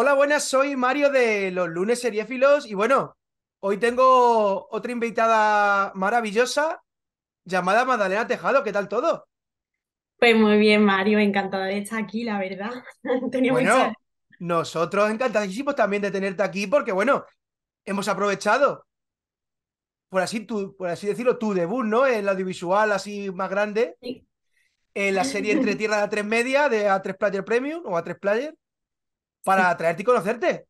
Hola, buenas, soy Mario de los lunes seriéfilos y bueno, hoy tengo otra invitada maravillosa llamada Magdalena Tejado. ¿Qué tal todo? Pues muy bien, Mario, encantada de estar aquí, la verdad. bueno, nosotros encantadísimos también de tenerte aquí porque bueno, hemos aprovechado, por así, por así decirlo, tu debut, ¿no? El audiovisual así más grande. Sí. En la serie Entre Tierras a tres media de A3 Player Premium o A3 Player para traerte y conocerte.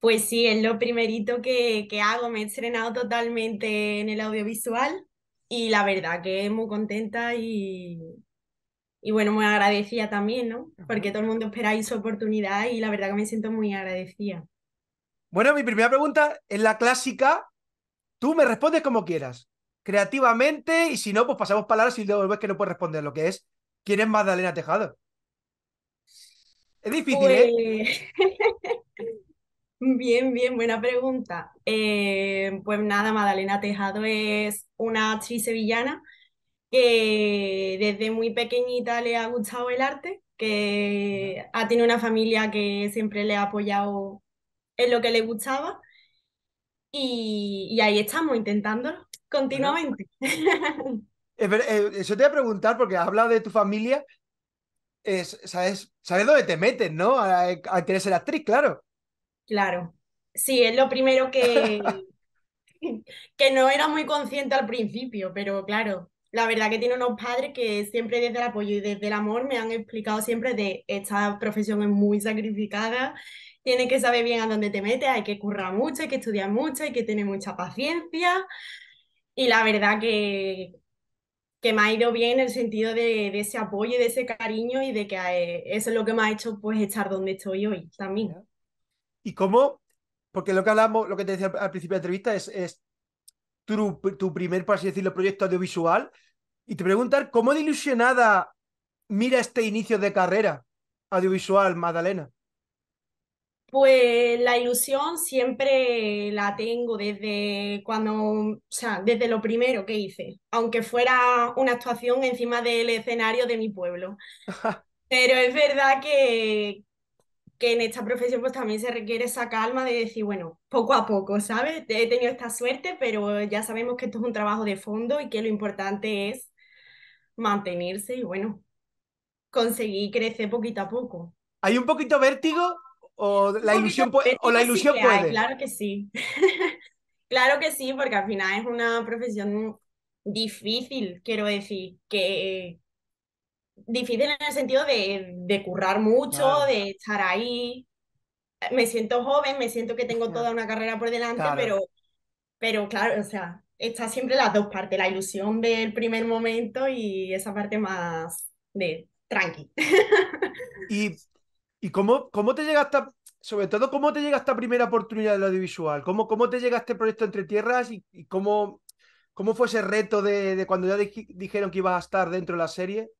Pues sí, es lo primerito que, hago. Me he estrenado totalmente en el audiovisual y la verdad que muy contenta y, bueno, muy agradecida también, ¿no? Porque todo el mundo espera su oportunidad y la verdad que me siento muy agradecida. Bueno, mi primera pregunta es la clásica. Tú me respondes como quieras, creativamente, y si no, pues pasamos palabras y luego ves que no puedes responder lo que es. ¿Quién es Magdalena Tejado? Es difícil, ¿eh? Pues, bien, bien, buena pregunta. Eh, pues nada, Madalena Tejado es una actriz sevillana que desde muy pequeñita le ha gustado el arte, que ha tenido una familia que siempre le ha apoyado en lo que le gustaba y, ahí estamos intentándolo continuamente. Eh, eso te voy a preguntar porque has hablado de tu familia sabes, dónde te metes, ¿no? Al, al querer ser actriz, claro. Claro. Sí, es lo primero que, que no era muy consciente al principio, pero claro, la verdad que tiene unos padres que siempre desde el apoyo y desde el amor me han explicado siempre de esta profesión es muy sacrificada, tienes que saber bien a dónde te metes, hay que currar mucho, hay que estudiar mucho, hay que tener mucha paciencia. Y la verdad que, que me ha ido bien en el sentido de, ese apoyo, y de ese cariño y de que eh, eso es lo que me ha hecho pues estar donde estoy hoy también. ¿Y cómo? Porque lo que hablamos, lo que te decía al principio de la entrevista es, tu, tu, primer, por así decirlo, proyecto audiovisual. Y te preguntar, ¿cómo de ilusionada mira este inicio de carrera audiovisual, Madalena? Pues la ilusión siempre la tengo desde cuando, o sea, desde lo primero que hice, aunque fuera una actuación encima del escenario de mi pueblo. Pero es verdad que, que en esta profesión pues también se requiere esa calma de decir, bueno, poco a poco, ¿sabes? He tenido esta suerte, pero ya sabemos que esto es un trabajo de fondo y que lo importante es mantenerse y bueno, conseguir crecer poquito a poco. Hay un poquito vértigo o la ilusión, puede, o la ilusión claro que sí. claro que sí, porque al final es una profesión difícil, quiero decir, que difícil en el sentido de, de currar mucho, de estar ahí. Me siento joven, me siento que tengo toda una carrera por delante, pero, pero claro, o sea, está siempre las dos partes, la ilusión del primer momento y esa parte más de tranqui. y ¿Y cómo, cómo te llega hasta sobre todo, cómo te llega esta primera oportunidad del audiovisual? ¿Cómo, cómo te llega este proyecto Entre Tierras y, cómo, cómo fue ese reto de, cuando ya dijeron que ibas a estar dentro de la serie?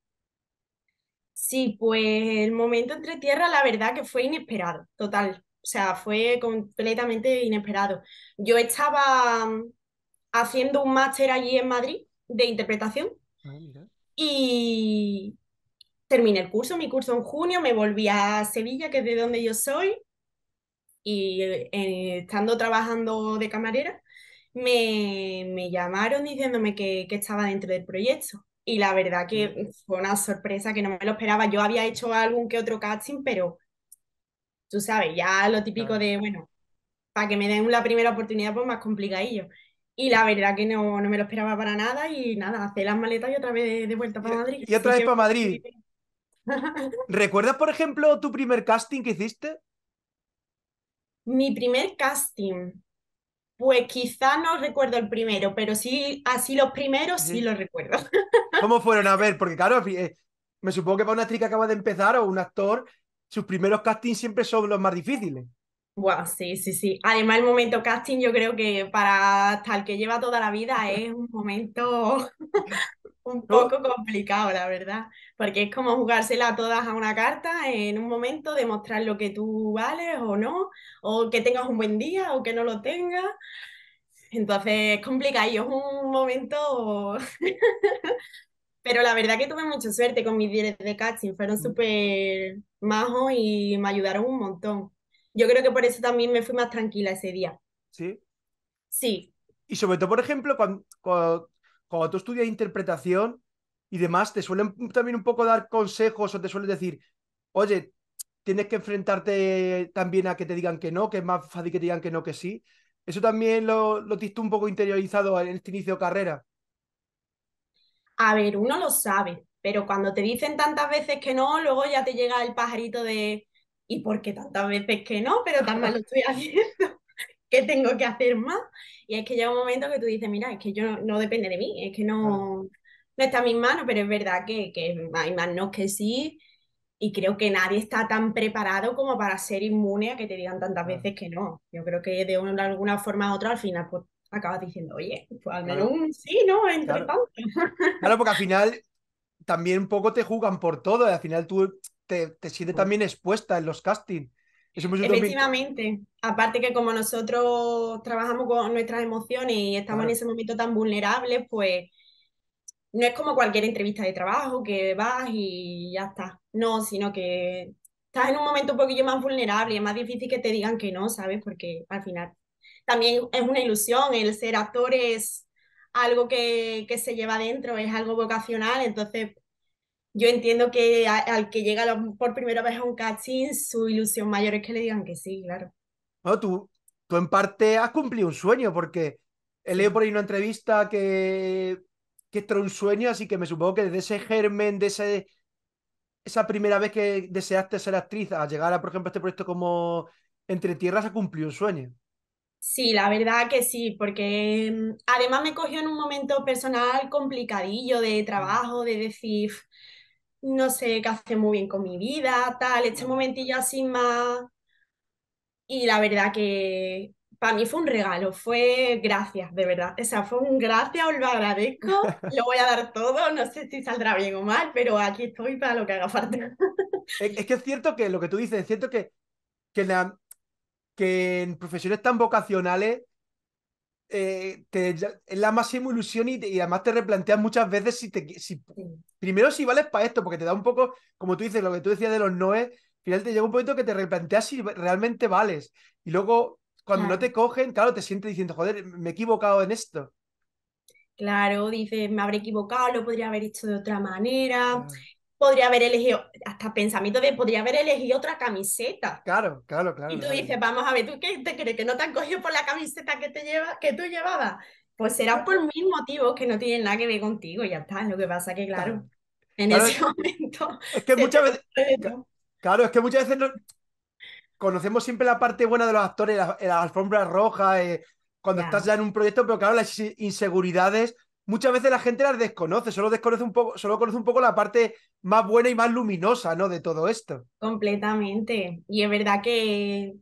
Sí, pues el momento Entre Tierras, la verdad que fue inesperado, total. O sea, fue completamente inesperado. Yo estaba mm, haciendo un máster allí en Madrid de interpretación. Ah, y, terminé el curso, mi curso en junio, me volví a Sevilla, que es de donde yo soy, y eh, estando trabajando de camarera, me, llamaron diciéndome que, estaba dentro del proyecto. Y la verdad que mm. fue una sorpresa que no me lo esperaba. Yo había hecho algún que otro casting, pero tú sabes, ya lo típico de, bueno, para que me den la primera oportunidad, pues más complicadillo. Y la verdad que no, no me lo esperaba para nada y nada, hacer las maletas y otra vez de vuelta para e, Madrid. Y otra vez para Madrid. ¿Recuerdas, por ejemplo, tu primer casting que hiciste? Mi primer casting. Pues quizá no recuerdo el primero, pero sí, así los primeros sí, los recuerdo. ¿Cómo fueron? A ver, porque claro, eh, me supongo que para una actriz que acaba de empezar o un actor, sus primeros castings siempre son los más difíciles. Wow, sí, sí, sí. Además, el momento casting, yo creo que para tal que lleva toda la vida es un momento un poco complicado, la verdad, porque es como jugársela todas a una carta en un momento, demostrar lo que tú vales o no, o que tengas un buen día o que no lo tengas. Entonces es complicado, y es un momento... Pero la verdad que tuve mucha suerte con mis dietas de casting, fueron mm. súper majos y me ayudaron un montón. Yo creo que por eso también me fui más tranquila ese día. ¿Sí? Sí. Y sobre todo, por ejemplo, cuando cuando tú estudias interpretación y demás, te suelen también un poco dar consejos o te suelen decir, oye, tienes que enfrentarte también a que te digan que no, que es más fácil que te digan que no que sí. ¿Eso también lo, tienes tú un poco interiorizado en este inicio de carrera? A ver, uno lo sabe, pero cuando te dicen tantas veces que no, luego ya te llega el pajarito de, ¿y por qué tantas veces que no? Pero también lo estoy haciendo tengo que hacer más? Y es que llega un momento que tú dices, mira, es que yo no, depende de mí, es que no, no está en mis manos, pero es verdad que, que hay no que sí, y creo que nadie está tan preparado como para ser inmune a que te digan tantas veces que no. Yo creo que de alguna forma u otra al final pues acabas diciendo, oye, pues al menos un sí, ¿no? Entre claro. claro, porque al final también un poco te juegan por todo y al final tú te, te sientes también expuesta en los castings. Efectivamente, aparte que como nosotros trabajamos con nuestras emociones y estamos en ese momento tan vulnerables, pues no es como cualquier entrevista de trabajo que vas y ya está. No, sino que estás en un momento un poquillo más vulnerable y es más difícil que te digan que no, ¿sabes? Porque al final también es una ilusión, el ser actor es algo que, que se lleva dentro, es algo vocacional, entonces yo entiendo que al que llega por primera vez a un casting, su ilusión mayor es que le digan que sí, claro. Bueno, tú, tú en parte has cumplido un sueño, porque he leído por ahí una entrevista que, que esto era un sueño, así que me supongo que desde ese germen, de ese, esa primera vez que deseaste ser actriz, a llegar a, por ejemplo, este proyecto como Entre Tierras, ha cumplido un sueño. Sí, la verdad que sí, porque mm, además me cogió en un momento personal complicadillo de mm. trabajo, de decir, no sé qué hace muy bien con mi vida, tal, este momentillo así más. Y la verdad que para mí fue un regalo, fue gracias, de verdad. O sea, fue un gracias, os lo agradezco, lo voy a dar todo, no sé si saldrá bien o mal, pero aquí estoy para lo que haga falta. Es que es cierto que lo que tú dices, es cierto que, que, que en profesiones tan vocacionales eh, es la máxima ilusión y, además te replanteas muchas veces si te si, primero si vales para esto, porque te da un poco, como tú dices, lo que tú decías de los noes, al final te llega un momento que te replanteas si realmente vales. Y luego, cuando no te cogen, claro, te sientes diciendo, joder, me he equivocado en esto. Claro, dices, me habré equivocado, lo podría haber hecho de otra manera podría haber elegido, hasta pensamiento de, podría haber elegido otra camiseta. Claro, claro, claro. Y tú dices, vamos a ver, ¿tú qué te crees que no te han cogido por la camiseta que, te lleva, que tú llevabas? Pues será por mil motivos que no tienen nada que ver contigo, ya está. Lo que pasa que, claro, en ese momento... Es que muchas veces... Claro, es que muchas veces conocemos siempre la parte buena de los actores, las la alfombra roja, eh, cuando estás ya en un proyecto, pero claro, las inseguridades muchas veces la gente las desconoce, solo desconoce un poco, solo conoce un poco la parte más buena y más luminosa, ¿no? De todo esto. Completamente. Y es verdad que,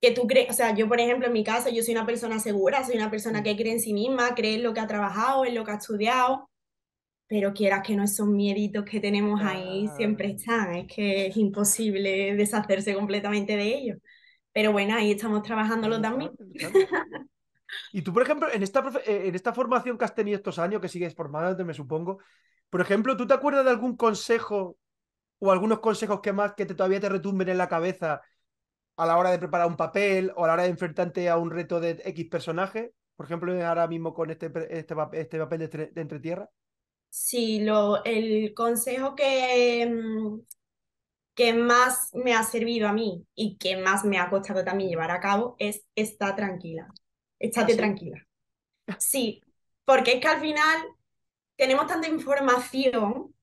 que tú crees, o sea, yo por ejemplo en mi caso, yo soy una persona segura, soy una persona mm. que cree en sí misma, cree en lo que ha trabajado, en lo que ha estudiado, pero quieras que no esos mieditos que tenemos ahí siempre están, es que es imposible deshacerse completamente de ellos. Pero bueno, ahí estamos trabajándolo también. Y tú, por ejemplo, en esta, eh, en esta formación que has tenido estos años, que sigues formándote, me supongo, por ejemplo, ¿tú te acuerdas de algún consejo o algunos consejos que más que te, todavía te retumben en la cabeza a la hora de preparar un papel o a la hora de enfrentarte a un reto de X personaje? Por ejemplo, ahora mismo con este, este, este papel de, entre Entretierra. Sí, lo, el consejo que, mm, que más me ha servido a mí y que más me ha costado también llevar a cabo es estar tranquila estate tranquila. Sí, porque es que al final tenemos tanta información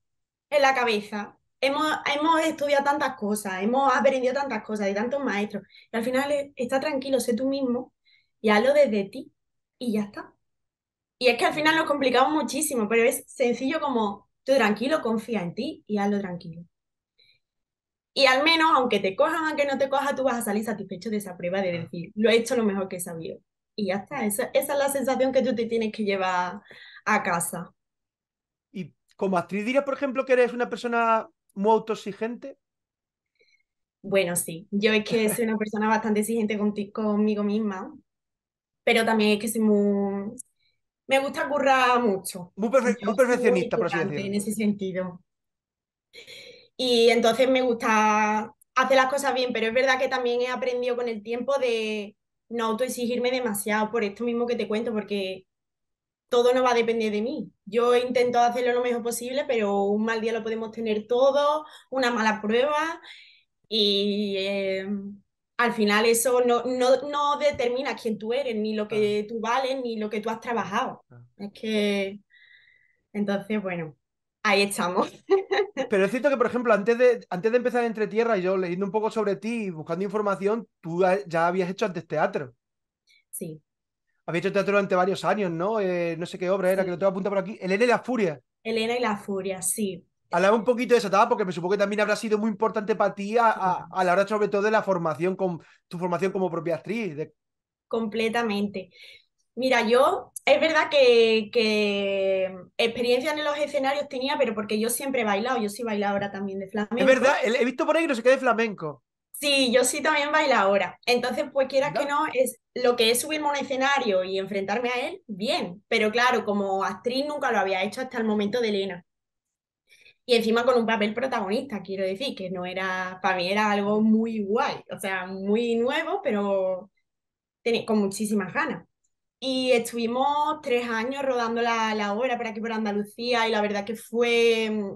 en la cabeza, hemos, hemos estudiado tantas cosas, hemos aprendido tantas cosas de tantos maestros, y al final está tranquilo, sé tú mismo y hazlo desde ti y ya está. Y es que al final nos complicamos muchísimo, pero es sencillo como tú tranquilo, confía en ti y hazlo tranquilo. Y al menos, aunque te cojan, aunque no te cojan, tú vas a salir satisfecho de esa prueba de decir, lo he hecho lo mejor que he sabido y ya está. Esa, es la sensación que tú te tienes que llevar a casa. ¿Y como actriz dirías, por ejemplo, que eres una persona muy autoexigente? Bueno, sí. Yo es que soy una persona bastante exigente conmigo misma, pero también es que soy muy... Me gusta currar mucho. Muy, perfeccionista, por así decirlo. En ese sentido. Y entonces me gusta hacer las cosas bien, pero es verdad que también he aprendido con el tiempo de no autoexigirme demasiado por esto mismo que te cuento, porque todo no va a depender de mí. Yo intento hacerlo lo mejor posible, pero un mal día lo podemos tener todo, una mala prueba y em, al final eso no, no, determina quién tú eres, ni lo que tú vales, ni lo que tú has trabajado. Es que... Entonces, bueno ahí estamos. Pero es cierto que, por ejemplo, antes de, antes de empezar Entre Tierra, yo leyendo un poco sobre ti y buscando información, tú ya habías hecho antes teatro. Sí. Habías hecho teatro durante varios años, ¿no? Eh, no sé qué obra era, que lo tengo apuntado por aquí. Elena y la Furia. Elena y la Furia, sí. Hablaba un poquito de esa etapa, porque me supongo que también habrá sido muy importante para ti a, la hora, sobre todo, de la formación, con tu formación como propia actriz. De... Completamente. Mira, yo es verdad que, que, experiencia en los escenarios tenía, pero porque yo siempre he bailado, yo soy ahora también de flamenco. Es verdad, he visto por ahí que no se de flamenco. Sí, yo sí también ahora. Entonces, pues quiera que no, es lo que es subirme a un escenario y enfrentarme a él, bien. Pero claro, como actriz nunca lo había hecho hasta el momento de Elena. Y encima con un papel protagonista, quiero decir, que no era, para mí era algo muy guay, o sea, muy nuevo, pero con muchísimas ganas. Y estuvimos tres años rodando la, la obra por aquí, por Andalucía, y la verdad que fue, mm,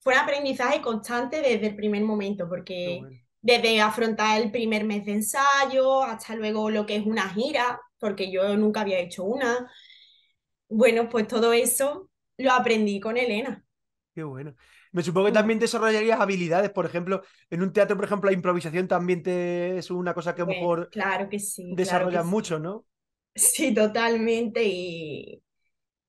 fue un aprendizaje constante desde el primer momento, porque desde afrontar el primer mes de ensayo hasta luego lo que es una gira, porque yo nunca había hecho una. Bueno, pues todo eso lo aprendí con Elena. Qué bueno. Me supongo que también desarrollarías habilidades, por ejemplo, en un teatro, por ejemplo, la improvisación también es una cosa que a lo pues mejor claro que sí, desarrollas mucho, ¿no? Sí, totalmente. Y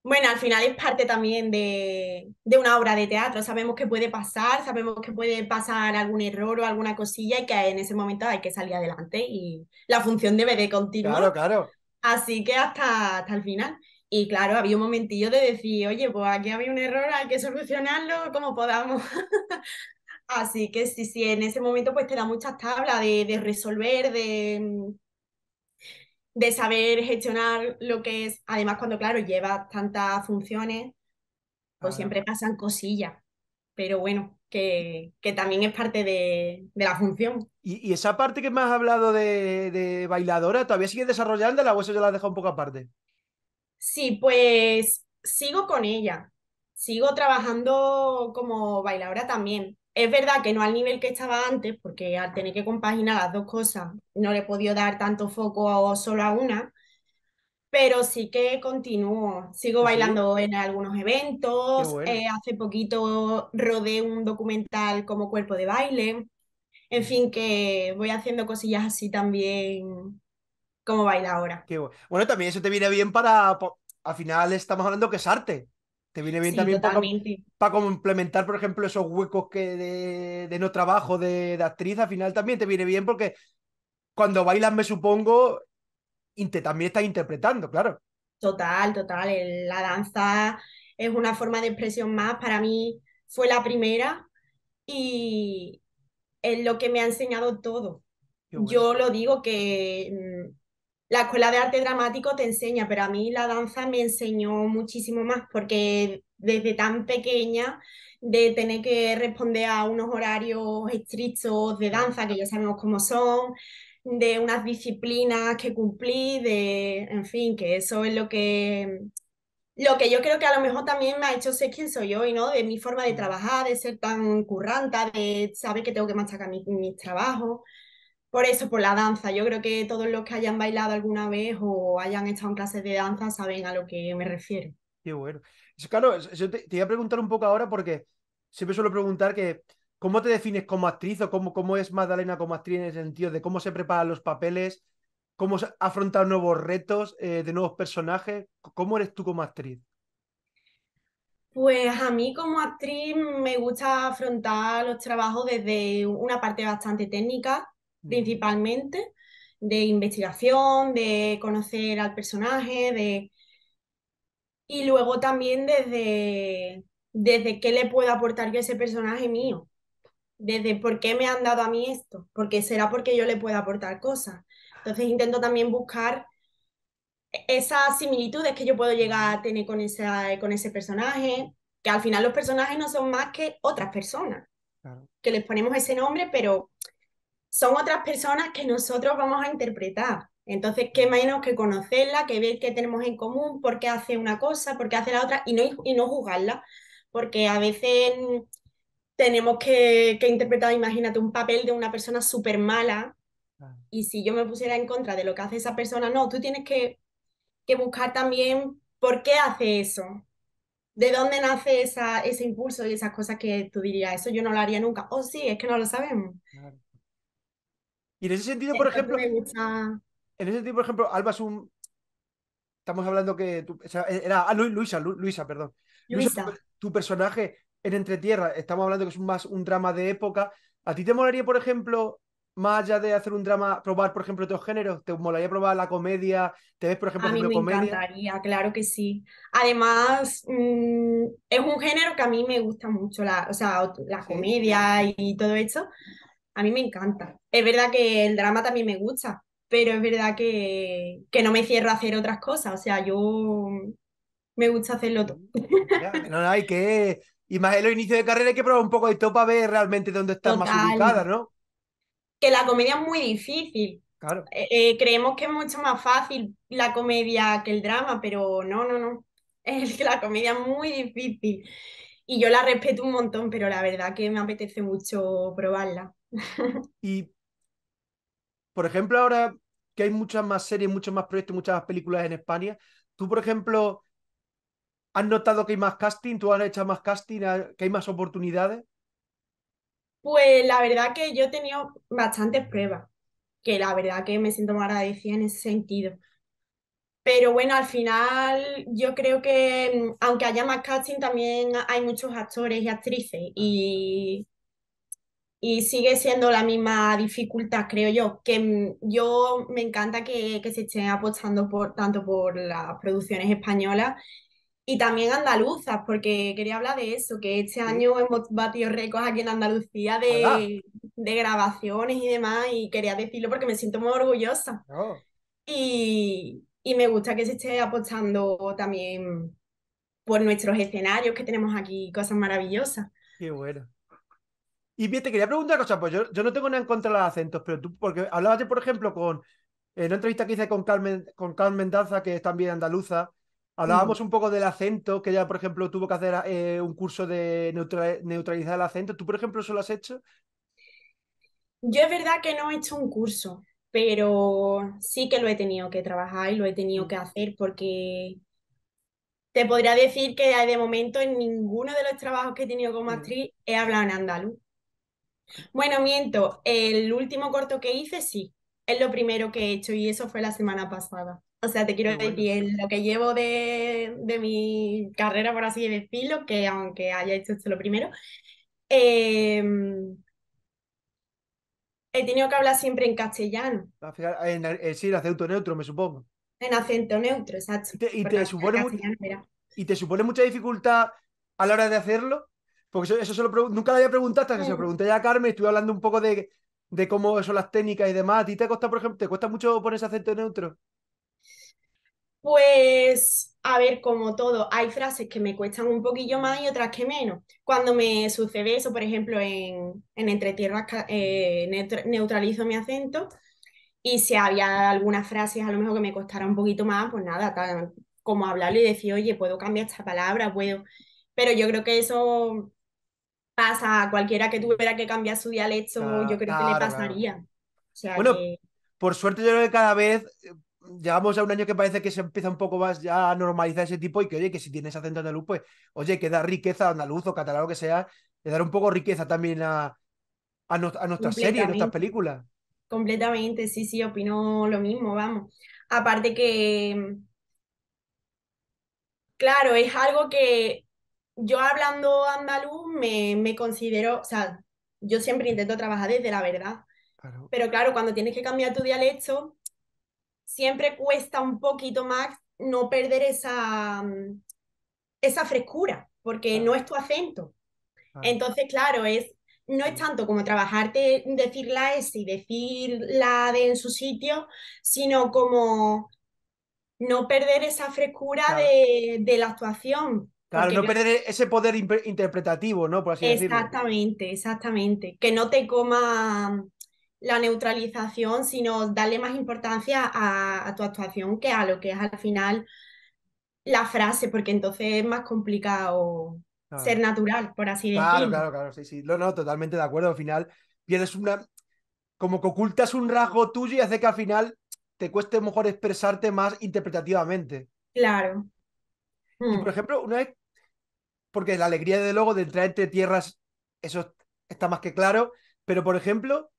bueno, al final es parte también de, una obra de teatro. Sabemos que puede pasar, sabemos que puede pasar algún error o alguna cosilla y que en ese momento hay que salir adelante y la función debe de continuar. Claro, claro. Así que hasta, hasta el final. Y claro, había un momentillo de decir, oye, pues aquí había un error, hay que solucionarlo como podamos. Así que sí, sí, en ese momento pues te da muchas tablas de, de resolver, de de saber gestionar lo que es, además cuando, claro, lleva tantas funciones, pues siempre pasan cosillas, pero bueno, que, que también es parte de, de la función. ¿Y, esa parte que me has hablado de, de bailadora, ¿todavía sigues desarrollándola o eso ya la has dejado un poco aparte? Sí, pues sigo con ella, sigo trabajando como bailadora también, es verdad que no al nivel que estaba antes, porque al tener que compaginar las dos cosas no le he podido dar tanto foco a, solo a una, pero sí que continúo, sigo ¿Ah, bailando en algunos eventos, eh, hace poquito rodé un documental como cuerpo de baile, en fin, que voy haciendo cosillas así también como baila ahora. bueno. bueno, también eso te viene bien para, al final estamos hablando que es arte, te viene bien también para, complementar, por ejemplo, esos huecos que de, no trabajo de, actriz, al final también te viene bien porque cuando bailas, me supongo, también estás interpretando, claro. Total, total. La danza es una forma de expresión más. Para mí fue la primera y es lo que me ha enseñado todo. Yo lo digo que mm, la escuela de arte dramático te enseña, pero a mí la danza me enseñó muchísimo más porque desde tan pequeña de tener que responder a unos horarios estrictos de danza que ya sabemos cómo son, de unas disciplinas que cumplí, de, en fin, que eso es lo que lo que yo creo que a lo mejor también me ha hecho ser quien soy hoy, ¿no? De mi forma de trabajar, de ser tan curranta, de saber que tengo que machacar mis trabajos. Por eso, por la danza. Yo creo que todos los que hayan bailado alguna vez o hayan estado en clases de danza saben a lo que me refiero. Qué bueno. Claro, yo te, voy a preguntar un poco ahora porque siempre suelo preguntar que cómo te defines como actriz o cómo, cómo es Magdalena como actriz en el sentido de cómo se preparan los papeles, cómo afrontar nuevos retos eh, de nuevos personajes. ¿Cómo eres tú como actriz? Pues a mí como actriz me gusta afrontar los trabajos desde una parte bastante técnica, principalmente, de investigación, de conocer al personaje, de... Y luego también desde, desde qué le puedo aportar yo a ese personaje mío, desde por qué me han dado a mí esto, porque será porque yo le puedo aportar cosas. Entonces intento también buscar esas similitudes que yo puedo llegar a tener con, esa, con ese personaje, que al final los personajes no son más que otras personas, que les ponemos ese nombre, pero son otras personas que nosotros vamos a interpretar. Entonces, qué menos que conocerla, que ver qué tenemos en común, por qué hace una cosa, por qué hace la otra, y no, y no juzgarla, porque a veces mm, tenemos que, interpretar, imagínate, un papel de una persona súper mala, y si yo me pusiera en contra de lo que hace esa persona, no, tú tienes que, que buscar también por qué hace eso, de dónde nace ese impulso y esas cosas que tú dirías, eso yo no lo haría nunca, o oh, sí, es que no lo sabemos. Y en ese sentido, por ejemplo. En ese sentido, por ejemplo, Alba es un. Estamos hablando que. era. Ah, Luisa, Luisa, perdón. Tu personaje en Entretierra, estamos hablando que es más un drama de época. ¿A ti te molaría, por ejemplo, más allá de hacer un drama, probar, por ejemplo, otros géneros? ¿Te molaría probar la comedia? ¿Te ves, por ejemplo, a mí me encantaría, claro que sí. Además, mm, es un género que a mí me gusta mucho, o sea, la comedia y todo eso a mí me encanta. Es verdad que el drama también me gusta, pero es verdad que, que no me cierro a hacer otras cosas. O sea, yo me gusta hacerlo todo. No, hay que. Y más en los inicios de carrera hay que probar un poco de todo para ver realmente dónde estás más ubicada, ¿no? Que la comedia es muy difícil. Claro. Eh, eh, creemos que es mucho más fácil la comedia que el drama, pero no, no, no. Es que la comedia es muy difícil y yo la respeto un montón, pero la verdad que me apetece mucho probarla. y, por ejemplo, ahora que hay muchas más series, muchos más proyectos, muchas más películas en España, tú, por ejemplo, ¿has notado que hay más casting? ¿Tú has hecho más casting? ¿Que hay más oportunidades? Pues la verdad que yo he tenido bastantes pruebas, que la verdad que me siento muy agradecida en ese sentido. Pero bueno, al final yo creo que mm, aunque haya más casting, también hay muchos actores y actrices y, y sigue siendo la misma dificultad, creo yo, que mm, yo me encanta que, que se estén apostando por, tanto por las producciones españolas y también andaluzas, porque quería hablar de eso, que este año hemos batido récords aquí en Andalucía de, de grabaciones y demás, y quería decirlo porque me siento muy orgullosa. Oh. Y, y me gusta que se esté apostando también por nuestros escenarios, que tenemos aquí cosas maravillosas. Qué bueno. Y bien, te quería preguntar una cosa, pues yo, no tengo nada en contra de los acentos, pero tú, porque hablabas de, por ejemplo, con, en una entrevista que hice con Carmen, con Carmen Danza, que es también andaluza, hablábamos mm. un poco del acento, que ella, por ejemplo, tuvo que hacer eh, un curso de neutralizar el acento. ¿Tú, por ejemplo, eso lo has hecho? Yo es verdad que no he hecho un curso, pero sí que lo he tenido que trabajar y lo he tenido que mm. hacer porque te podría decir que de momento en ninguno de los trabajos que he tenido como mm. actriz he hablado en andaluz. Bueno, miento, el último corto que hice sí, es lo primero que he hecho y eso fue la semana pasada. O sea, te quiero decir, lo que llevo de, mi carrera, por así decirlo, que aunque haya hecho esto lo primero, em, he tenido que hablar siempre en castellano. sí, en acento neutro, me supongo. En acento neutro, exacto. ¿Y te, supone mucha dificultad a la hora de hacerlo? Porque eso, eso nunca lo había preguntado hasta que se lo mm. pregunté ya a Carmen. Estuve hablando un poco de, cómo son las técnicas y demás. ¿A te cuesta, por ejemplo, te cuesta mucho ponerse acento neutro? Pues, a ver, como todo, hay frases que me cuestan un poquillo más y otras que menos. Cuando me sucede eso, por ejemplo, en, en Entre Tierras eh, neutralizo mi acento y si había algunas frases a lo mejor que me costara un poquito más, pues nada, como hablarlo y decir, oye, puedo cambiar esta palabra, puedo... Pero yo creo que eso pasa a cualquiera que tuviera que cambiar su dialecto, yo creo que le pasaría. bueno, por suerte yo creo que cada vez eh, llevamos a un año que parece que se empieza un poco más ya a normalizar ese tipo y que, oye, que si tienes acento andaluz, pues, oye, que da riqueza andaluz o catalán o que sea, de dar un poco riqueza también a, a, a nuestras series, a nuestras películas. Completamente, sí, sí, opino lo mismo, vamos. Aparte que, claro, es algo que yo hablando andaluz me, me considero, o sea, yo siempre intento trabajar desde la verdad. Pero claro, cuando tienes que cambiar tu dialecto, siempre cuesta un poquito más no perder esa, mm, esa frescura, porque no es tu acento. Entonces, claro, es, no es tanto como trabajarte, decir la S y decir la D en su sitio, sino como no perder esa frescura de, la actuación. Claro, no perder e-, ese poder interpretativo, ¿no? Por así Exactamente, exactamente. Que no te coma la neutralización, sino darle más importancia a, tu actuación que a lo que es al final la frase, porque entonces es más complicado ser natural, por así decirlo. Claro, claro, claro, sí, sí. No, no, totalmente de acuerdo. Al final tienes una. Como que ocultas un rasgo tuyo y hace que al final te cueste mejor expresarte más interpretativamente. Claro. Y mm. por ejemplo, una vez. Porque la alegría, de luego, de entrar entre tierras, eso está más que claro. Pero, por ejemplo,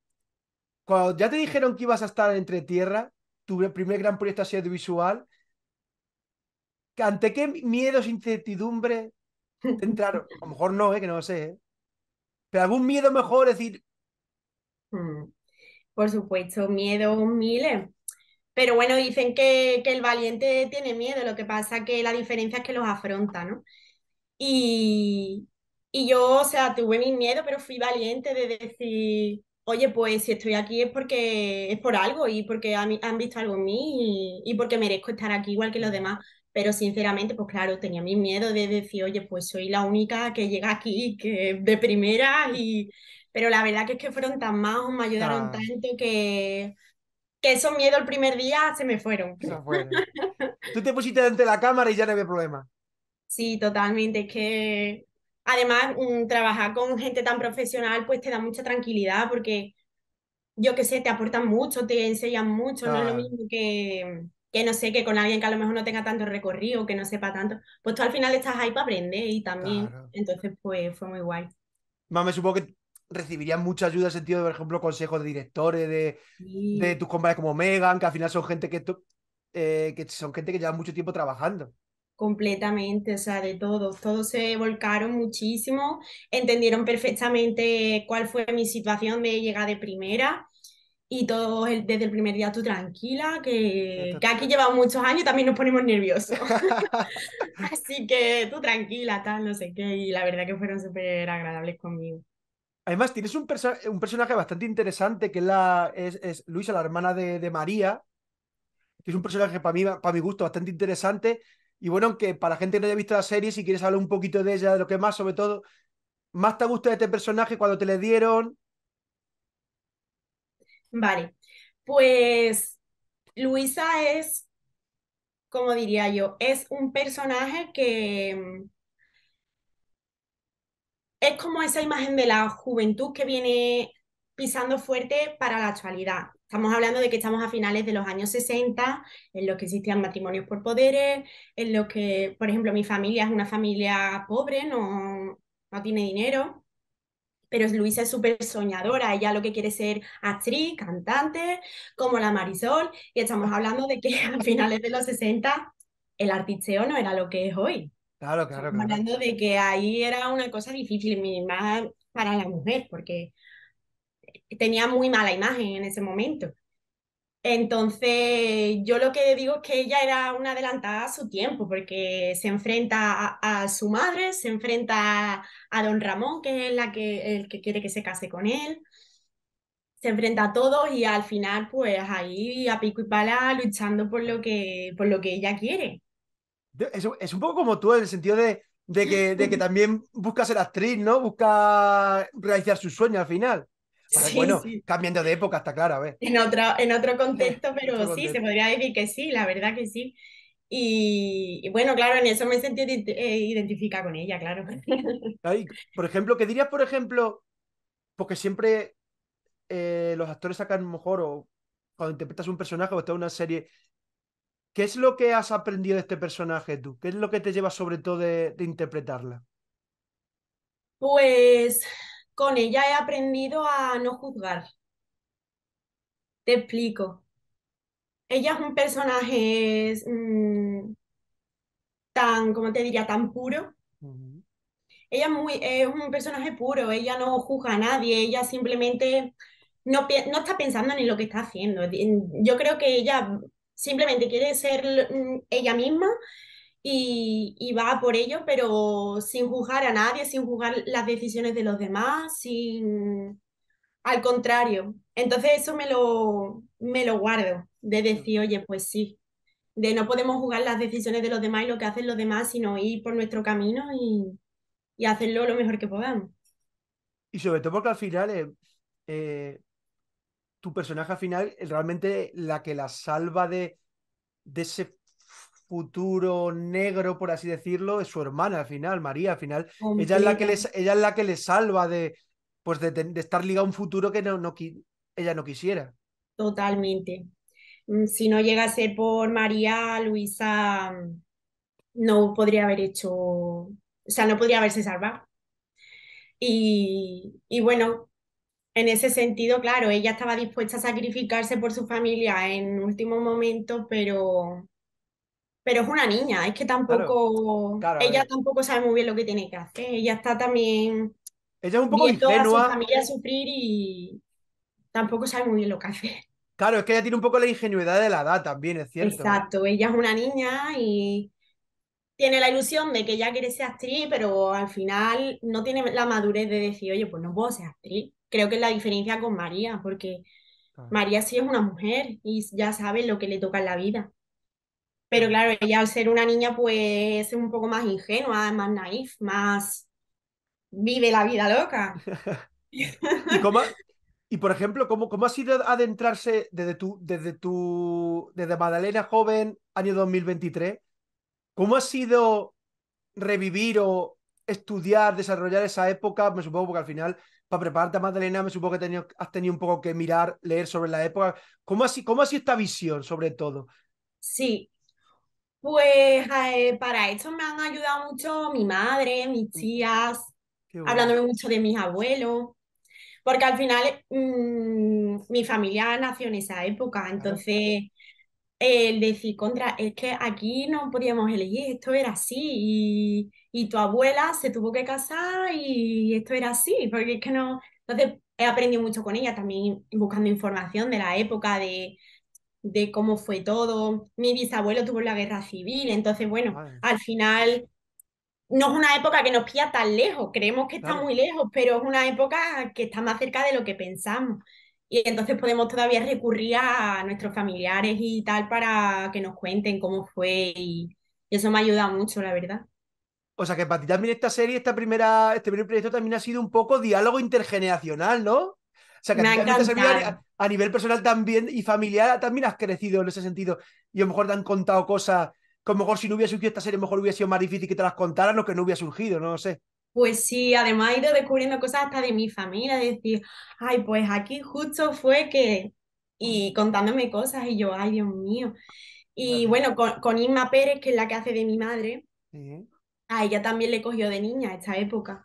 cuando ya te dijeron que ibas a estar entre tierra, tu primer gran proyecto así audiovisual, ¿ante qué miedos, e incertidumbre te entraron? A lo mejor no, ¿eh? que no lo sé. ¿eh? Pero algún miedo mejor, es decir. Mm, por supuesto, miedo miles. Pero bueno, dicen que, el valiente tiene miedo, lo que pasa que la diferencia es que los afronta, ¿no? Y, y yo, o sea, tuve mis miedos, pero fui valiente de decir, oye, pues si estoy aquí es porque es por algo y porque han, visto algo en mí y, porque merezco estar aquí igual que los demás. Pero sinceramente, pues claro, tenía mi miedo de decir, oye, pues soy la única que llega aquí, que de primera, y... pero la verdad que es que fueron tan majos, me ayudaron tanto que, que esos miedos el primer día se me fueron. Tú te pusiste ante la cámara y ya no había problema. Sí, totalmente, es que Además, mm, trabajar con gente tan profesional pues te da mucha tranquilidad porque, yo qué sé, te aportan mucho, te enseñan mucho, no es lo mismo que, que, no sé, que con alguien que a lo mejor no tenga tanto recorrido, que no sepa tanto, pues tú al final estás ahí para aprender y también, entonces pues fue muy guay. Más me supongo que recibirías mucha ayuda en el sentido de, por ejemplo, consejos de directores, de, tus compañeros como Megan, que al final son gente que, eh, que son gente que lleva mucho tiempo trabajando completamente, o sea, de todos. Todos se volcaron muchísimo, entendieron perfectamente cuál fue mi situación de llegar de primera y todos desde el primer día tú tranquila, que, que aquí llevamos muchos años y también nos ponemos nerviosos. Así que tú tranquila, tal, no sé qué, y la verdad que fueron súper agradables conmigo. Además, tienes un, personaje bastante interesante que es, la, es, es Luisa, la hermana de, María, que es un personaje para mí, para mi gusto, bastante interesante, y bueno, que para gente que no haya visto la serie, si quieres hablar un poquito de ella, de lo que más, sobre todo, más te gusta de este personaje cuando te le dieron. Vale, pues Luisa es, como diría yo, es un personaje que mm, es como esa imagen de la juventud que viene pisando fuerte para la actualidad. Estamos hablando de que estamos a finales de los años 60, en los que existían matrimonios por poderes, en los que, por ejemplo, mi familia es una familia pobre, no, no tiene dinero, pero Luisa es súper soñadora, ella lo que quiere es ser actriz, cantante, como la Marisol, y estamos hablando de que a finales de los 60 el artisteo no era lo que es hoy. Claro, claro, Hablando de que ahí era una cosa difícil, más para la mujer, porque tenía muy mala imagen en ese momento. Entonces, yo lo que digo es que ella era una adelantada a su tiempo, porque se enfrenta a, su madre, se enfrenta a, don Ramón, que es la que, el que quiere que se case con él, se enfrenta a todos y al final, pues ahí a pico y pala luchando por lo que, por lo que ella quiere. Es, es un poco como tú, en el sentido de, de, que, también busca ser actriz, ¿no? Busca realizar su sueño al final bueno, cambiando de época, está claro, a ver. En otro, en otro contexto, pero sí, se podría decir que sí, la verdad que sí. Y, bueno, claro, en eso me sentí eh, identificada con ella, claro. por ejemplo, ¿qué dirías, por ejemplo? Porque siempre eh, los actores sacan mejor, o cuando interpretas un personaje o en una serie, ¿qué es lo que has aprendido de este personaje tú? ¿Qué es lo que te lleva sobre todo de interpretarla? Pues con ella he aprendido a no juzgar. Te explico. Ella es un personaje mm, tan, como te diría, tan puro. Ella es, un personaje puro, ella no juzga a nadie, ella simplemente no, no está pensando ni lo que está haciendo. Yo creo que ella simplemente quiere ser mm, ella misma y, y, va por ello, pero sin juzgar a nadie, sin juzgar las decisiones de los demás, sin... Al contrario, entonces eso me lo, me lo guardo, de decir, oye, pues sí, de no podemos juzgar las decisiones de los demás y lo que hacen los demás, sino ir por nuestro camino y, y hacerlo lo mejor que podamos. Y sobre todo porque al final eh, eh, tu personaje al final es eh, realmente la que la salva de, de ese futuro negro, por así decirlo, es su hermana al final, María al final. Ella es la que les, ella es la que salva de, pues de, estar ligada a un futuro que no, no, ella no quisiera. Totalmente. Mm, si no llega a ser por María, Luisa mm, no podría haber hecho, o sea, no podría haberse salvado. Y, y bueno, en ese sentido, claro, ella estaba dispuesta a sacrificarse por su familia en último momento, pero pero es una niña, es que tampoco. ella tampoco sabe muy bien lo que tiene que hacer. Ella está también. Ella es un poco ingenua. A su familia sufrir y tampoco sabe muy bien lo que hace. Claro, es que ella tiene un poco la ingenuidad de la edad también, es cierto. Exacto, ella es una niña y tiene la ilusión de que ella quiere ser actriz, pero al final no tiene la madurez de decir, oye, pues no puedo ser actriz. Creo que es la diferencia con María, porque María sí es una mujer y ya sabe lo que le toca en la vida. Pero claro, ella al ser una niña, pues es un poco más ingenua, más naif, más vive la vida loca. ¿Y, por ejemplo, ¿cómo, cómo ha sido adentrarse desde tu, desde tu, desde Madalena joven, año 2023? ¿Cómo ha sido revivir o estudiar, desarrollar esa época? Me supongo porque al final, para prepararte a Madalena, me supongo que has tenido un poco que mirar, leer sobre la época. ¿Cómo ha cómo esta visión, sobre todo? Sí, pues eh, para esto me han ayudado mucho mi madre, mis tías, hablándome mucho de mis abuelos, porque al final mm, mi familia nació en esa época, entonces el decir contra, es que aquí no podíamos elegir, esto era así, y, y, tu abuela se tuvo que casar y esto era así, porque es que no, entonces he aprendido mucho con ella también buscando información de la época de de cómo fue todo. Mi bisabuelo tuvo la guerra civil, entonces, bueno, al final no es una época que nos pilla tan lejos, creemos que está muy lejos, pero es una época que está más cerca de lo que pensamos. Y entonces podemos todavía recurrir a nuestros familiares y tal para que nos cuenten cómo fue y eso me ayuda mucho, la verdad. O sea que para ti también esta serie, esta primera, este primer proyecto también ha sido un poco diálogo intergeneracional, ¿no? sea, que a, nivel personal también y familiar también has crecido en ese sentido. Y a lo mejor te han contado cosas que a lo mejor si no hubiera surgido esta serie, mejor hubiera sido más difícil que te las contaran o que no hubiera surgido, no sé. Pues sí, además he ido descubriendo cosas hasta de mi familia, decir, ay, pues aquí justo fue que, y contándome cosas, y yo, ay, Dios mío. Y bueno, con, con Inma Pérez, que es la que hace de mi madre, a ella también le cogió de niña esta época.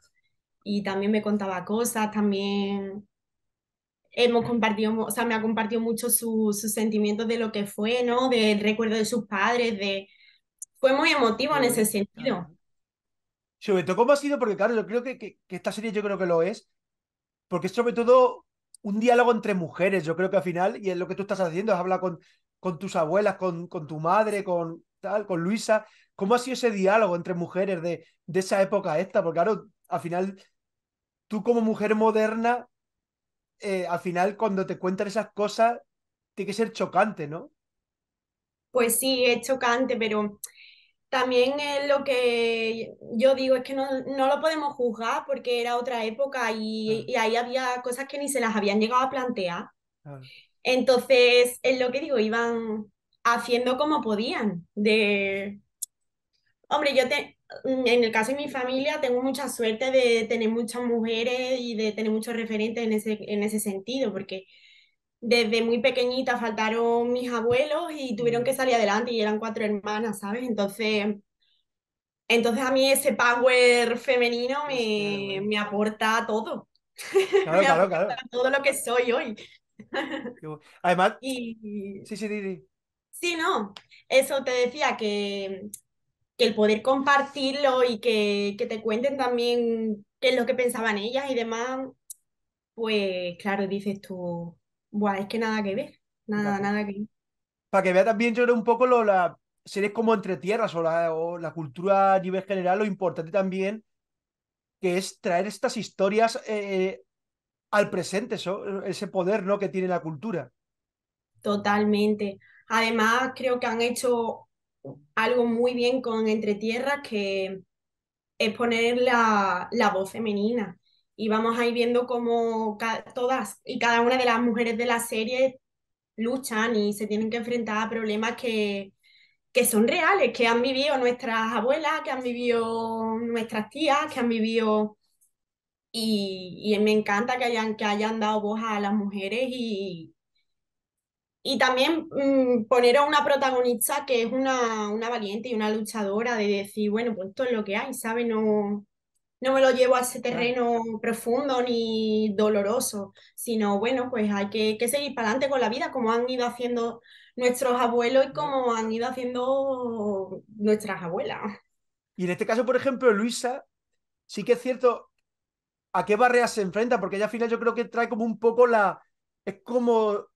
Y también me contaba cosas, también hemos compartido, o sea, me ha compartido mucho sus sentimientos de lo que fue, ¿no? Del recuerdo de sus padres, de... Fue muy emotivo en ese sentido. Sobre todo, ¿cómo ha sido? Porque claro, yo creo que, esta serie yo creo que lo es, porque es sobre todo un diálogo entre mujeres, yo creo que al final, y es lo que tú estás haciendo, es hablar con, con tus abuelas, con, con tu madre, con tal, con Luisa. ¿Cómo ha sido ese diálogo entre mujeres de, de esa época esta? Porque claro, al final, tú como mujer moderna eh, al final cuando te cuentan esas cosas, tiene que ser chocante, ¿no? Pues sí, es chocante, pero también es lo que yo digo, es que no, lo podemos juzgar porque era otra época y, ahí había cosas que ni se las habían llegado a plantear. Entonces, es lo que digo, iban haciendo como podían. De... Hombre, yo te, Mm, en el caso de mi familia, tengo mucha suerte de tener muchas mujeres y de tener muchos referentes en ese, en ese sentido, porque desde muy pequeñita faltaron mis abuelos y tuvieron que salir adelante y eran cuatro hermanas, ¿sabes? Entonces, entonces a mí ese power femenino me, me aporta todo. Claro, claro, Todo lo que soy hoy. Además, sí, sí, sí. Sí, no, eso te decía que que el poder compartirlo y que, que te cuenten también qué es lo que pensaban ellas y demás, pues claro, dices tú, Buah, es que nada que ver, nada, nada que ver. Para que vea también yo creo un poco lo, la como entre tierras o la, o la cultura a nivel general, lo importante también que es traer estas historias eh, al presente, ese poder ¿no? que tiene la cultura. Totalmente. Además, creo que han hecho algo muy bien con Entre Tierras que es poner la, voz femenina. Y vamos a ir viendo cómo todas y cada una de las mujeres de la serie luchan y se tienen que enfrentar a problemas que, que son reales, que han vivido nuestras abuelas, que han vivido nuestras tías, que han vivido... Y, me encanta que hayan, que hayan dado voz a las mujeres y, y también mm, poner a una protagonista que es una, una, valiente y una luchadora de decir, bueno, pues esto es lo que hay, ¿sabes? No, no me lo llevo a ese terreno profundo ni doloroso, sino, bueno, pues hay que, seguir para adelante con la vida, como han ido haciendo nuestros abuelos y como han ido haciendo nuestras abuelas. Y en este caso, por ejemplo, Luisa, sí que es cierto a qué barreras se enfrenta, porque ella al final yo creo que trae como un poco la... Es como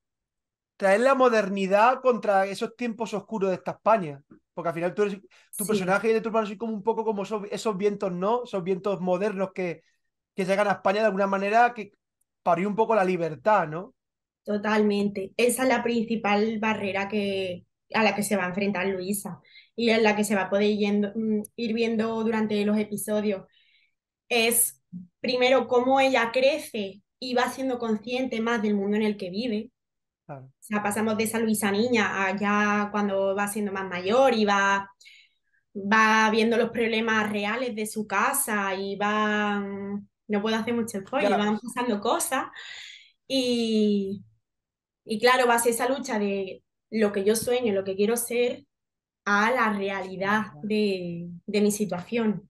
traer la modernidad contra esos tiempos oscuros de esta España. Porque al final tu personaje y de tu hermano como un poco como esos, vientos, ¿no? Esos vientos modernos que, que llegan a España de alguna manera que parió un poco la libertad, ¿no? Totalmente. Esa es la principal barrera que, a la que se va a enfrentar Luisa y en la que se va a poder mm, ir viendo durante los episodios. Es primero cómo ella crece y va siendo consciente más del mundo en el que vive, o sea, pasamos de esa Luisa niña a ya cuando va siendo más mayor y va, viendo los problemas reales de su casa y va, no puedo hacer mucho spoiler, van pasando cosas y, y claro, va a ser esa lucha de lo que yo sueño, lo que quiero ser, a la realidad de, de mi situación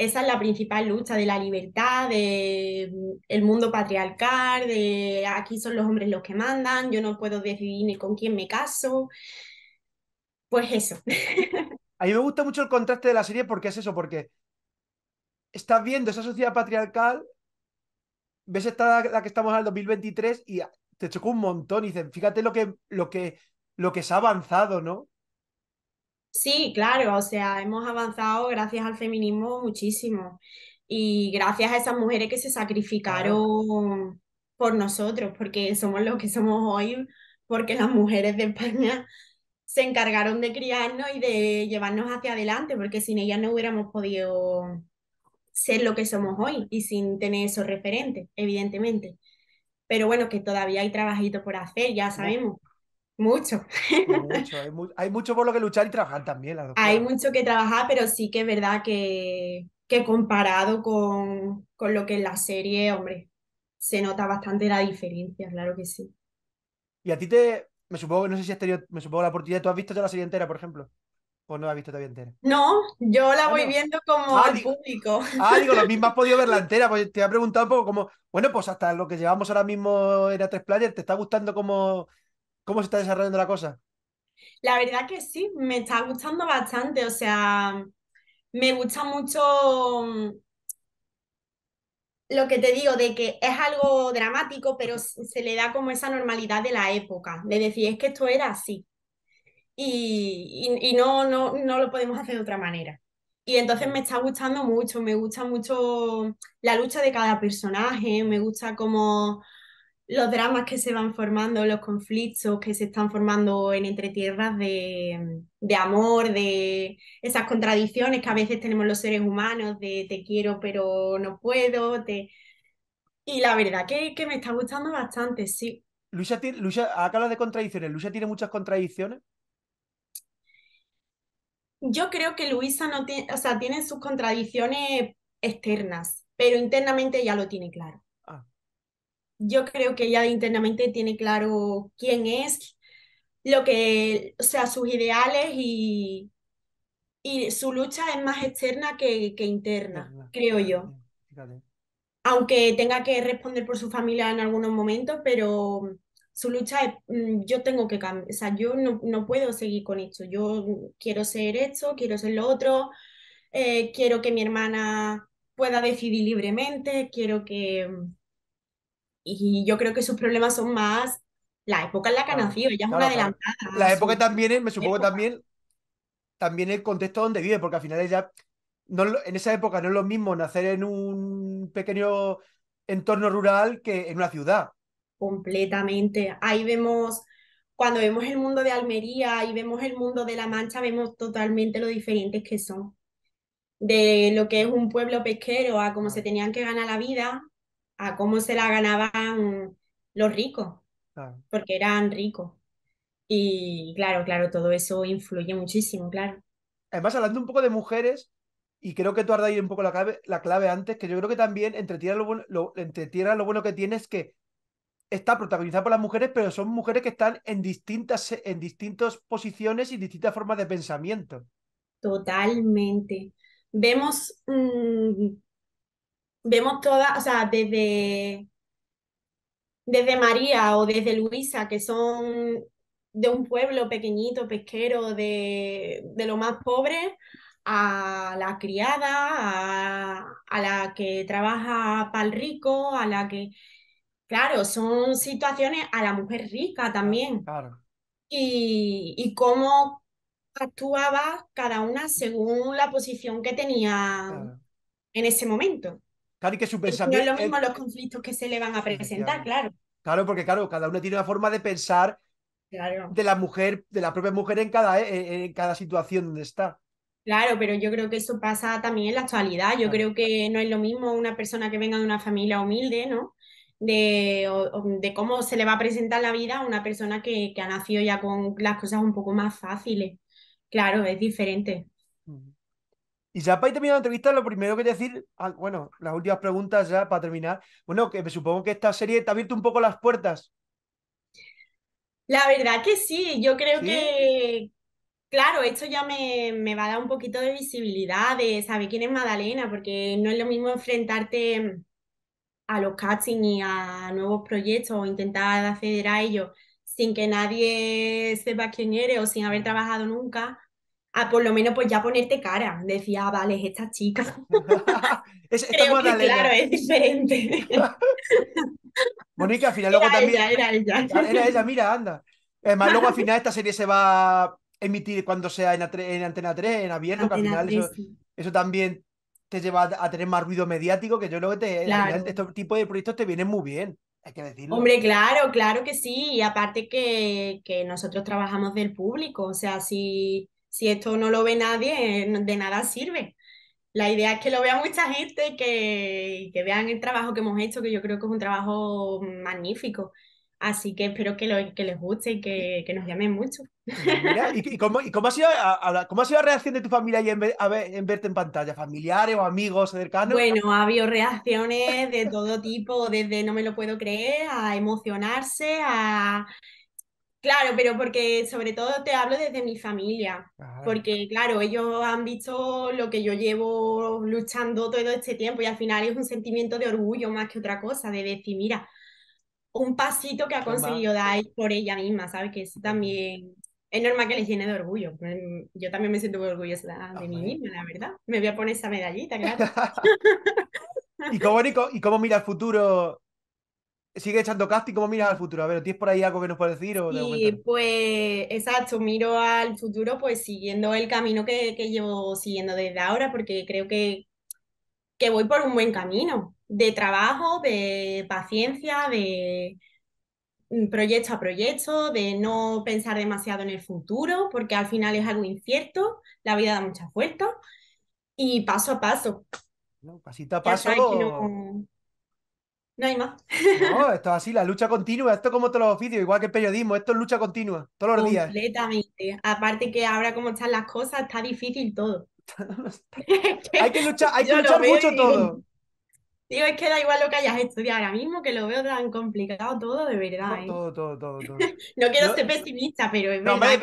esa es la principal lucha de la libertad, de mm, el mundo patriarcal, de aquí son los hombres los que mandan, yo no puedo decidir ni con quién me caso. Pues eso. A mí me gusta mucho el contraste de la serie porque es eso, porque estás viendo esa sociedad patriarcal, ves esta la que estamos en el 2023 y te chocó un montón y dices, fíjate lo que, lo que, lo que se ha avanzado, ¿no? Sí, claro, o sea, hemos avanzado gracias al feminismo muchísimo y gracias a esas mujeres que se sacrificaron por nosotros, porque somos los que somos hoy, porque las mujeres de España se encargaron de criarnos y de llevarnos hacia adelante, porque sin ellas no hubiéramos podido ser lo que somos hoy y sin tener esos referentes, evidentemente. Pero bueno, que todavía hay trabajito por hacer, ya sabemos. Mucho. hay, mucho por lo que luchar y trabajar también. hay mucho que trabajar, pero sí que es verdad que, comparado con, con, lo que es la serie, hombre, se nota bastante la diferencia, claro que sí. Y a ti te, me supongo, no sé si has tenido, me supongo la oportunidad, ¿tú has visto toda la serie entera, por ejemplo? ¿O no la has visto todavía entera? No, yo la ah, voy viendo como ah, al público. Ah, digo, lo mismo has podido verla entera. porque te ha preguntado un poco como, bueno, pues hasta lo que llevamos ahora mismo era tres Player ¿te está gustando como ¿Cómo se está desarrollando la cosa? La verdad que sí, me está gustando bastante, o sea, me gusta mucho mm, lo que te digo, de que es algo dramático, pero se le da como esa normalidad de la época, de decir, es que esto era así. Y, no, no, no lo podemos hacer de otra manera. Y entonces me está gustando mucho, me gusta mucho la lucha de cada personaje, me gusta como los dramas que se van formando, los conflictos que se están formando en entre de, de amor, de esas contradicciones que a veces tenemos los seres humanos, de te quiero pero no puedo, te... y la verdad que, me está gustando bastante, sí. Luisa, Luisa, acá hablas de contradicciones, ¿Luisa tiene muchas contradicciones? Yo creo que Luisa no tiene, o sea, tiene sus contradicciones externas, pero internamente ya lo tiene claro yo creo que ella internamente tiene claro quién es, lo que, o sea, sus ideales y, y su lucha es más externa que, que interna, creo yo. Aunque tenga que responder por su familia en algunos momentos, pero su lucha es, mm, yo tengo que cambiar, o sea, yo no, puedo seguir con esto, yo quiero ser esto, quiero ser lo otro, eh, quiero que mi hermana pueda decidir libremente, quiero que y yo creo que sus problemas son más la época en la que nació, ella es una adelantada. La época también, es, me supongo también, también el contexto donde vive, porque al final ella, no, en esa época no es lo mismo nacer en un pequeño entorno rural que en una ciudad. Completamente. Ahí vemos, cuando vemos el mundo de Almería y vemos el mundo de La Mancha, vemos totalmente lo diferentes que son. De lo que es un pueblo pesquero a cómo se tenían que ganar la vida, a cómo se la ganaban los ricos, porque eran ricos. Y claro, claro, todo eso influye muchísimo, claro. Además, hablando un poco de mujeres, y creo que tú has dado un poco la clave, la clave antes, que yo creo que también entre lo bueno, lo, bueno que tiene es que está protagonizada por las mujeres, pero son mujeres que están en distintas, en posiciones y distintas formas de pensamiento. Totalmente. Vemos mm, vemos todas, o sea, desde, desde María o desde Luisa, que son de un pueblo pequeñito, pesquero, de, lo más pobre, a la criada, a, la que trabaja para el rico, a la que... Claro, son situaciones a la mujer rica también. Claro. Y, cómo actuaba cada una según la posición que tenía en ese momento que No es lo mismo los conflictos que se le van a presentar, claro. Claro, porque claro, cada uno tiene una forma de pensar claro. de la mujer, de la propia mujer en cada, en, cada situación donde está. Claro, pero yo creo que eso pasa también en la actualidad. Yo creo que no es lo mismo una persona que venga de una familia humilde, ¿no? De, de cómo se le va a presentar la vida a una persona que, que ha nacido ya con las cosas un poco más fáciles. Claro, es diferente. Y ya para ir terminando la entrevista, lo primero que decir, ah, bueno, las últimas preguntas ya para terminar. Bueno, que me supongo que esta serie te ha abierto un poco las puertas. La verdad que sí, yo creo que, claro, esto ya me, me, va a dar un poquito de visibilidad de saber quién es Madalena, porque no es lo mismo enfrentarte a los castings y a nuevos proyectos o intentar acceder a ellos sin que nadie sepa quién eres o sin haber trabajado nunca a ah, por lo menos pues ya ponerte cara. Decía, ah, vale, es esta chica. es, claro, es diferente. Mónica, al final era luego ella, también... Era ella. mira, anda. Además, luego al final esta serie se va a emitir cuando sea en, Antena 3, en abierto, que al final eso, eso, también te lleva a tener más ruido mediático, que yo creo que te, estos final, de proyectos te vienen muy bien. Hay que decirlo. Hombre, claro, claro que sí. Y aparte que, que nosotros trabajamos del público. O sea, si, si esto no lo ve nadie, de nada sirve. La idea es que lo vea mucha gente y que, vean el trabajo que hemos hecho, que yo creo que es un trabajo magnífico. Así que espero que, les guste y que, nos llamen mucho. Pues ¿y, cómo, ha sido, cómo, ha sido, la reacción de tu familia y en, en, verte en pantalla? ¿Familiares o amigos cercanos? Bueno, ha habido reacciones de todo tipo, desde no me lo puedo creer, a emocionarse, a Claro, pero porque sobre todo te hablo desde mi familia, porque claro, ellos han visto lo que yo llevo luchando todo este tiempo y al final es un sentimiento de orgullo más que otra cosa, de decir, mira, un pasito que ha conseguido dar por ella misma, ¿sabes? Que eso también es normal que les llene de orgullo. Yo también me siento muy orgullosa de ah, mí misma, la verdad. Me voy a poner esa medallita, claro. ¿Y ¿y cómo mira el futuro sigue echando casting, ¿cómo miras al futuro? A ver, ¿tienes por ahí algo que nos puedes decir? sí, pues exacto, miro al futuro pues siguiendo el camino que, que llevo siguiendo desde ahora, porque creo que, que voy por un buen camino de trabajo, de paciencia, de mm, proyecto a proyecto, de no pensar demasiado en el futuro, porque al final es algo incierto, la vida da muchas vueltas, y paso a paso. pasito a paso. No hay más. No, esto es así, la lucha continua, esto es como todos los oficios, igual que el periodismo, esto es lucha continua, todos los días. Completamente. Aparte que ahora como están las cosas, está difícil todo. hay que luchar, hay que mucho todo. Digo, es que da igual lo que hayas estudiado ahora mismo, que lo veo tan complicado todo, de verdad. ¿eh? Todo, todo, todo, no quiero ser pesimista, pero es verdad.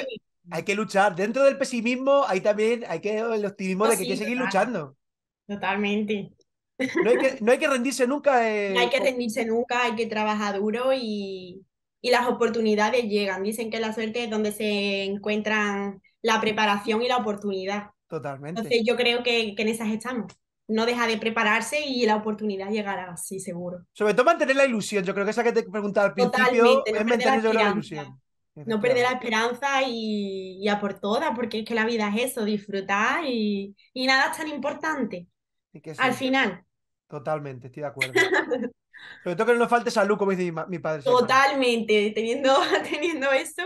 Hay que luchar. Dentro del pesimismo hay también hay que el optimismo de que hay que seguir luchando. Totalmente. No hay que, no hay que rendirse nunca. Eh, no hay que rendirse nunca, hay que trabajar duro y, y las oportunidades llegan. Dicen que la suerte es donde se encuentran la preparación y la oportunidad. Totalmente. Entonces yo creo que, en esas estamos no deja de prepararse y la oportunidad llegará, sí, seguro. Sobre todo mantener la ilusión, yo creo que esa que te preguntado al principio no es mantener la, ilusión. No perder la esperanza y, y, a por todas, porque es que la vida es eso, disfrutar y, y nada es tan importante. al final. Totalmente, estoy de acuerdo. Sobre todo que no nos falte salud, como dice mi, padre. Totalmente, teniendo, teniendo eso,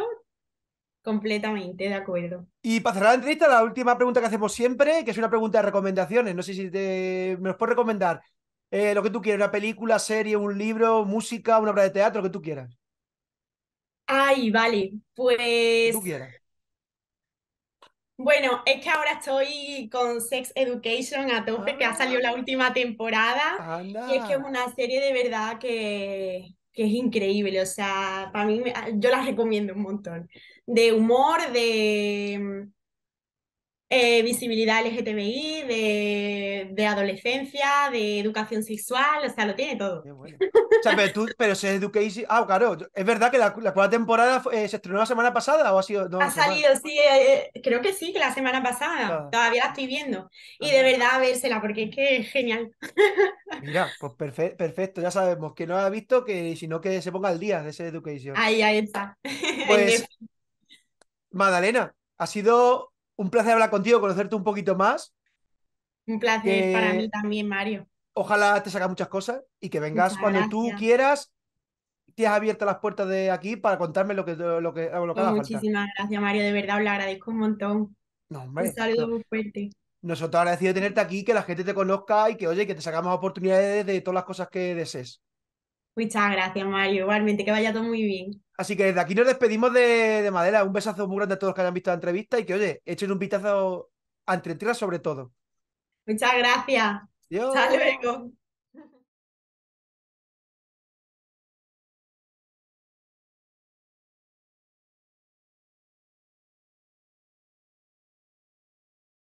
completamente de acuerdo. Y para cerrar la entrevista, la última pregunta que hacemos siempre, que es una pregunta de recomendaciones. No sé si te... me los puedes recomendar. Eh, lo que tú quieras, una película, serie, un libro, música, una obra de teatro, lo que tú quieras. Ay, vale, pues... Tú quieras. Bueno, es que ahora estoy con Sex Education a tope, que ha salido ah. la última temporada. Y es que es una serie de verdad que, que es increíble. O sea, para mí, yo la recomiendo un montón. De humor, de, eh, visibilidad LGTBI, de, de, adolescencia, de educación sexual, o sea, lo tiene todo. pero, tú, pero se education... Ah, claro, es verdad que la, cuarta temporada eh, se estrenó la semana pasada o ha sido... ha salido, sí, eh, creo que sí, que la semana pasada. Ah. Todavía la estoy viendo. Y ah, de verdad, vérsela, porque es que es genial. Mira, pues perfecto, ya sabemos que no ha visto, que si que se ponga al día de ese education. Ahí, ahí está. Pues, Madalena, ha sido un placer hablar contigo, conocerte un poquito más. Un placer eh, para mí también, Mario. Ojalá te saca muchas cosas y que vengas cuando tú quieras. te has abierto las puertas de aquí para contarme lo que, lo que, Muchísimas gracias, Mario. De verdad, os lo agradezco un montón. un saludo muy fuerte. Nosotros agradecidos tenerte aquí, que la gente te conozca y que, oye, que te sacamos oportunidades de todas las cosas que desees. Muchas gracias, Mario. Igualmente, que vaya todo muy bien. Así que desde aquí nos despedimos de, Madera. Un besazo muy grande a todos los que hayan visto la entrevista y que, oye, echen un vistazo a Entretiras sobre todo. Muchas gracias. Adiós. Hasta luego.